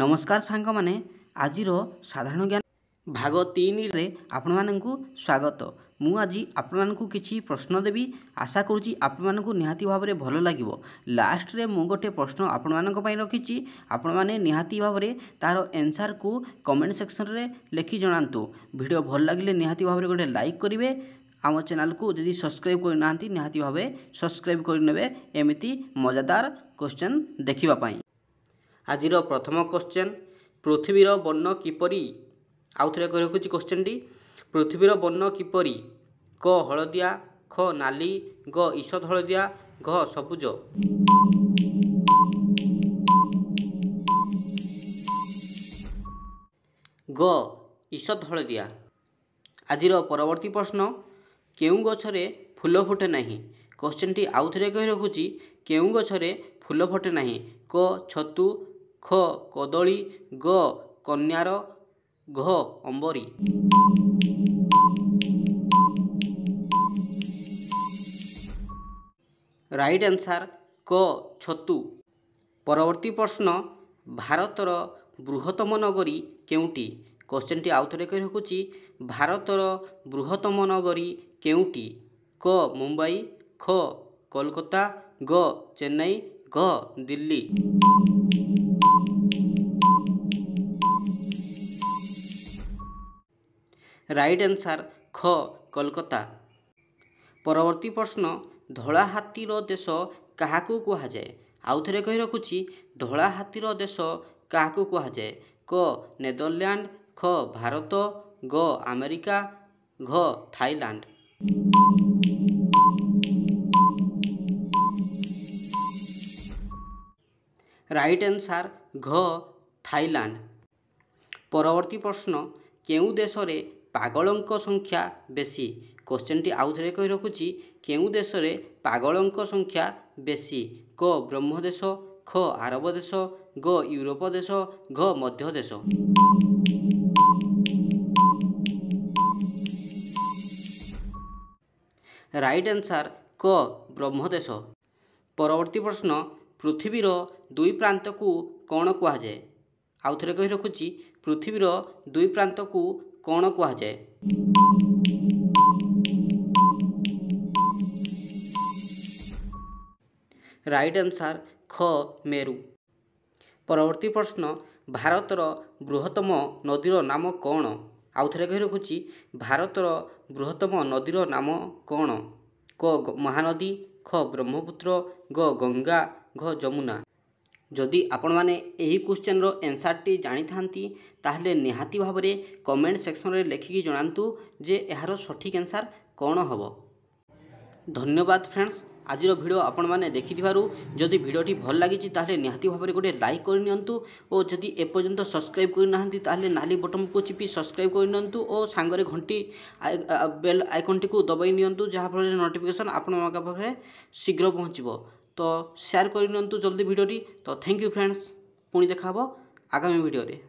ନମସ୍କାର ସାଙ୍ଗମାନେ ଆଜିର ସାଧାରଣ ଜ୍ଞାନ ଭାଗ ତିନିରେ ଆପଣମାନଙ୍କୁ ସ୍ୱାଗତ ମୁଁ ଆଜି ଆପଣମାନଙ୍କୁ କିଛି ପ୍ରଶ୍ନ ଦେବି ଆଶା କରୁଛି ଆପଣମାନଙ୍କୁ ନିହାତି ଭାବରେ ଭଲ ଲାଗିବ ଲାଷ୍ଟରେ ମୁଁ ଗୋଟେ ପ୍ରଶ୍ନ ଆପଣମାନଙ୍କ ପାଇଁ ରଖିଛି ଆପଣମାନେ ନିହାତି ଭାବରେ ତାହାର ଏନ୍ସାର୍କୁ କମେଣ୍ଟ ସେକ୍ସନ୍ରେ ଲେଖି ଜଣାନ୍ତୁ ଭିଡ଼ିଓ ଭଲ ଲାଗିଲେ ନିହାତି ଭାବରେ ଗୋଟେ ଲାଇକ୍ କରିବେ ଆମ ଚ୍ୟାନେଲ୍କୁ ଯଦି ସବସ୍କ୍ରାଇବ୍ କରିନାହାନ୍ତି ନିହାତି ଭାବେ ସବସ୍କ୍ରାଇବ୍ କରିନେବେ ଏମିତି ମଜାଦାର କୋଶ୍ଚେନ୍ ଦେଖିବା ପାଇଁ ଆଜିର ପ୍ରଥମ କ୍ୱଶ୍ଚେନ୍ ପୃଥିବୀର ବର୍ଣ୍ଣ କିପରି ଆଉଥରେ କହି ରଖୁଛି କ୍ୱଶ୍ଚେନ୍ଟି ପୃଥିବୀର ବର୍ଣ୍ଣ କିପରି କ ହଳଦିଆ ଖ ନାଲି ଗ ଈଷଦ ହଳଦିଆ ଘ ସବୁଜ ଗ ଈଷଦ ହଳଦିଆ ଆଜିର ପରବର୍ତ୍ତୀ ପ୍ରଶ୍ନ କେଉଁ ଗଛରେ ଫୁଲ ଫୁଟେ ନାହିଁ କ୍ୱଶ୍ଚେନ୍ଟି ଆଉଥରେ କହି ରଖୁଛି କେଉଁ ଗଛରେ ଫୁଲ ଫୁଟେ ନାହିଁ କ ଛତୁ ଖ କଦଳୀ ଗ କନ୍ୟାର ଘ ଅମ୍ବରୀ ରାଇଟ୍ ଆନ୍ସର୍ କ ଛତୁ ପରବର୍ତ୍ତୀ ପ୍ରଶ୍ନ ଭାରତର ବୃହତ୍ତମ ନଗରୀ କେଉଁଠି କ୍ୱେଶ୍ଚିନ୍ଟି ଆଉଥରେ କହି ରଖୁଛି ଭାରତର ବୃହତ୍ତମ ନଗରୀ କେଉଁଟି କ ମୁମ୍ବାଇ ଖ କୋଲକାତା ଗ ଚେନ୍ନାଇ ଘ ଦିଲ୍ଲୀ ରାଇଟ୍ ଆନ୍ସର୍ ଖ କୋଲକାତା ପରବର୍ତ୍ତୀ ପ୍ରଶ୍ନ ଧଳା ହାତୀର ଦେଶ କାହାକୁ କୁହାଯାଏ ଆଉ ଥରେ କହି ରଖୁଛି ଧଳା ହାତୀର ଦେଶ କାହାକୁ କୁହାଯାଏ କ ନେଦରଲ୍ୟାଣ୍ଡ ଖ ଭାରତ ଗ ଆମେରିକା ଘ ଥାଇଲାଣ୍ଡ ରାଇଟ୍ ଆନ୍ସର୍ ଘ ଥାଇଲାଣ୍ଡ ପରବର୍ତ୍ତୀ ପ୍ରଶ୍ନ କେଉଁ ଦେଶରେ ପାଗଳଙ୍କ ସଂଖ୍ୟା ବେଶୀ କୋଶ୍ଚିନ୍ଟି ଆଉ ଥରେ କହି ରଖୁଛି କେଉଁ ଦେଶରେ ପାଗଳଙ୍କ ସଂଖ୍ୟା ବେଶୀ କ ବ୍ରହ୍ମ ଦେଶ ଖ ଆରବ ଦେଶ ଗ ୟୁରୋପ ଦେଶ ଘ ମଧ୍ୟ ଦେଶ ରାଇଟ୍ ଆନ୍ସର କ ବ୍ରହ୍ମ ଦେଶ ପରବର୍ତ୍ତୀ ପ୍ରଶ୍ନ ପୃଥିବୀର ଦୁଇ ପ୍ରାନ୍ତକୁ କ'ଣ କୁହାଯାଏ ଆଉ ଥରେ କହି ରଖୁଛି ପୃଥିବୀର ଦୁଇ ପ୍ରାନ୍ତକୁ କ'ଣ କୁହାଯାଏ ରାଇଟ୍ ଆନ୍ସର୍ ଖ ମେରୁ ପରବର୍ତ୍ତୀ ପ୍ରଶ୍ନ ଭାରତର ବୃହତ୍ତମ ନଦୀର ନାମ କ'ଣ ଆଉ ଥରେ କହି ରଖୁଛି ଭାରତର ବୃହତ୍ତମ ନଦୀର ନାମ କ'ଣ କ ମହାନଦୀ ଖ ବ୍ରହ୍ମପୁତ୍ର ଗ ଗଙ୍ଗା ଘ ଯମୁନା ଯଦି ଆପଣମାନେ ଏହି କୋଶ୍ଚେନ୍ର ଏନ୍ସାର୍ଟି ଜାଣିଥାନ୍ତି ତାହେଲେ ନିହାତି ଭାବରେ କମେଣ୍ଟ ସେକ୍ସନ୍ରେ ଲେଖିକି ଜଣାନ୍ତୁ ଯେ ଏହାର ସଠିକ୍ ଏନ୍ସାର୍ କ'ଣ ହେବ ଧନ୍ୟବାଦ ଫ୍ରେଣ୍ଡସ୍ ଆଜିର ଭିଡ଼ିଓ ଆପଣମାନେ ଦେଖିଥିବାରୁ ଯଦି ଭିଡ଼ିଓଟି ଭଲ ଲାଗିଛି ତାହେଲେ ନିହାତି ଭାବରେ ଗୋଟେ ଲାଇକ୍ କରିନିଅନ୍ତୁ ଓ ଯଦି ଏପର୍ଯ୍ୟନ୍ତ ସବସ୍କ୍ରାଇବ୍ କରିନାହାନ୍ତି ତାହେଲେ ନାଲି ବଟନ୍କୁ ଚିପି ସବସ୍କ୍ରାଇବ୍ କରିନିଅନ୍ତୁ ଓ ସାଙ୍ଗରେ ଘଣ୍ଟି ବେଲ୍ ଆଇକନ୍ଟିକୁ ଦବାଇ ନିଅନ୍ତୁ ଯାହାଫଳରେ ନୋଟିଫିକେସନ୍ ଆପଣମାନଙ୍କ ପାଖରେ ଶୀଘ୍ର ପହଞ୍ଚିବ ତ ସେୟାର କରିନିଅନ୍ତୁ ଜଲ୍ଦି ଭିଡ଼ିଓଟି ତ ଥ୍ୟାଙ୍କ ୟୁ ଫ୍ରେଣ୍ଡସ୍ ପୁଣି ଦେଖା ହେବ ଆଗାମୀ ଭିଡ଼ିଓରେ